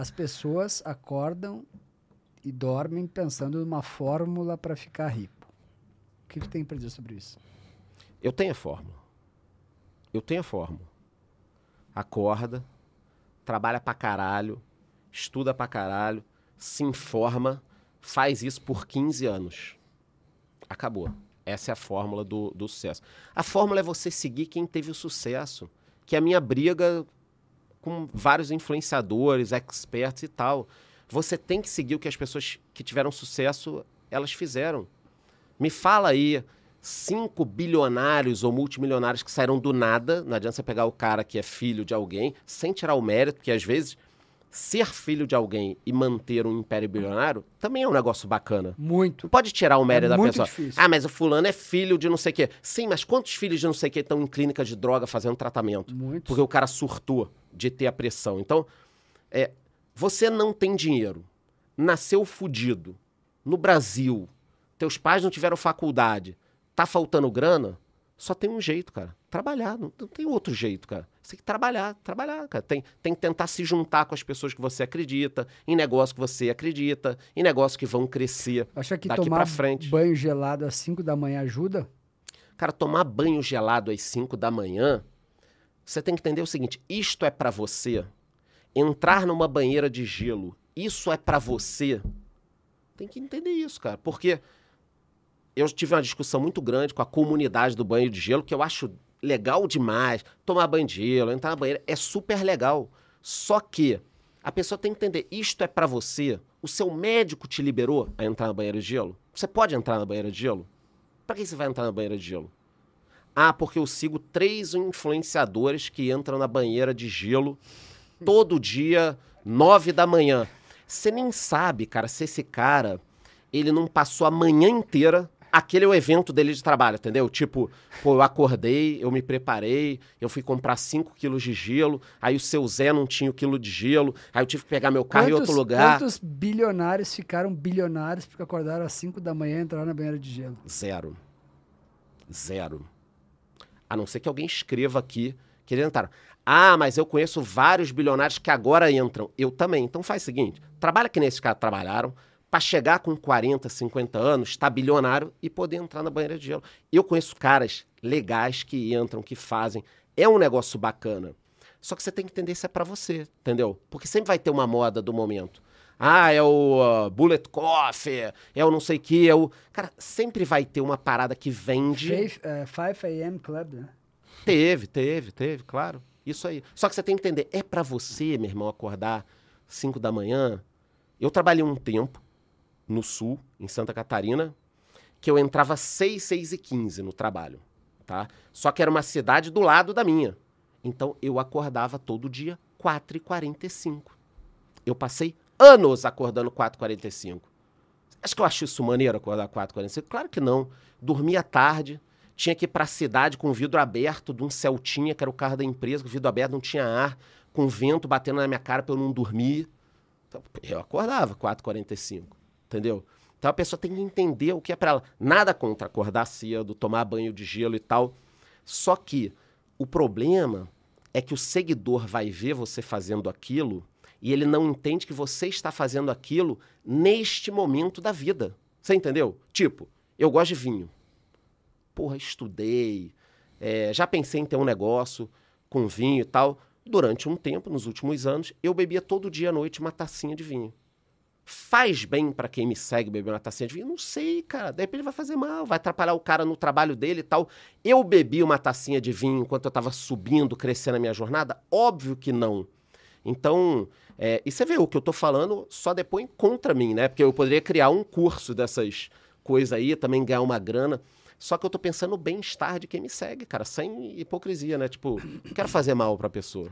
as pessoas acordam e dormem pensando numa fórmula para ficar rico. O que, que tem para dizer sobre isso? Eu tenho a fórmula. Eu tenho a fórmula. Acorda, trabalha pra caralho, estuda pra caralho, se informa, faz isso por 15 anos. Acabou. Essa é a fórmula do, do sucesso. A fórmula é você seguir quem teve o sucesso. Que a minha briga com vários influenciadores, experts e tal. Você tem que seguir o que as pessoas que tiveram sucesso, elas fizeram. Me fala aí, cinco bilionários ou multimilionários que saíram do nada, não adianta você pegar o cara que é filho de alguém, sem tirar o mérito, porque às vezes ser filho de alguém e manter um império bilionário também é um negócio bacana. Muito. pode tirar o é mérito é da muito pessoa. Difícil. Ah, mas o fulano é filho de não sei o quê. Sim, mas quantos filhos de não sei o quê estão em clínica de droga fazendo tratamento? Muito. Porque o cara surtou de ter a pressão. Então, é, você não tem dinheiro, nasceu fudido, no Brasil, teus pais não tiveram faculdade, tá faltando grana, só tem um jeito, cara. Trabalhar, não, não tem outro jeito, cara. Você tem que trabalhar, trabalhar, cara. Tem, tem que tentar se juntar com as pessoas que você acredita, em negócio que você acredita, em negócio que vão crescer Acha que daqui tomar frente. banho gelado às 5 da manhã ajuda? Cara, tomar banho gelado às 5 da manhã você tem que entender o seguinte: isto é para você. Entrar numa banheira de gelo, isso é para você. Tem que entender isso, cara, porque eu tive uma discussão muito grande com a comunidade do banho de gelo, que eu acho legal demais. Tomar banho de gelo, entrar na banheira é super legal. Só que a pessoa tem que entender, isto é para você. O seu médico te liberou a entrar na banheira de gelo? Você pode entrar na banheira de gelo? Para que você vai entrar na banheira de gelo? Ah, porque eu sigo três influenciadores que entram na banheira de gelo todo dia, nove da manhã. Você nem sabe, cara, se esse cara ele não passou a manhã inteira. Aquele é o evento dele de trabalho, entendeu? Tipo, pô, eu acordei, eu me preparei, eu fui comprar cinco quilos de gelo, aí o seu Zé não tinha o quilo de gelo, aí eu tive que pegar meu carro quantos, em outro lugar. Quantos bilionários ficaram bilionários porque acordaram às cinco da manhã e entraram na banheira de gelo? Zero. Zero. A não ser que alguém escreva aqui que eles entraram. Ah, mas eu conheço vários bilionários que agora entram. Eu também. Então faz o seguinte: trabalha que nesses caras trabalharam para chegar com 40, 50 anos, estar tá bilionário e poder entrar na banheira de gelo. Eu conheço caras legais que entram, que fazem. É um negócio bacana. Só que você tem que entender se é para você, entendeu? Porque sempre vai ter uma moda do momento. Ah, é o uh, Bullet Coffee, é o não sei o que, é o. Cara, sempre vai ter uma parada que vende. 5 é, a.m. Club, né? Teve, teve, teve, claro. Isso aí. Só que você tem que entender, é para você, meu irmão, acordar 5 da manhã. Eu trabalhei um tempo no sul, em Santa Catarina, que eu entrava 6, 6 e 15 no trabalho, tá? Só que era uma cidade do lado da minha. Então eu acordava todo dia 4 e 45. Eu passei anos acordando 4h45. Acho que eu acho isso maneiro acordar 4h45? Claro que não. Dormia tarde, tinha que ir para a cidade com o vidro aberto de um Celtinha, que era o carro da empresa, com o vidro aberto não tinha ar, com vento batendo na minha cara para eu não dormir. Então, eu acordava 4h45, entendeu? Então a pessoa tem que entender o que é para ela. Nada contra acordar cedo, tomar banho de gelo e tal. Só que o problema é que o seguidor vai ver você fazendo aquilo e ele não entende que você está fazendo aquilo neste momento da vida. Você entendeu? Tipo, eu gosto de vinho. Porra, estudei, é, já pensei em ter um negócio com vinho e tal. Durante um tempo, nos últimos anos, eu bebia todo dia à noite uma tacinha de vinho. Faz bem para quem me segue beber uma tacinha de vinho? Não sei, cara. De repente vai fazer mal, vai atrapalhar o cara no trabalho dele e tal. Eu bebi uma tacinha de vinho enquanto eu estava subindo, crescendo a minha jornada? Óbvio que não. Então, é, e você vê o que eu estou falando só depois contra mim, né? Porque eu poderia criar um curso dessas coisas aí, também ganhar uma grana. Só que eu estou pensando no bem-estar de quem me segue, cara, sem hipocrisia, né? Tipo, não quero fazer mal para a pessoa.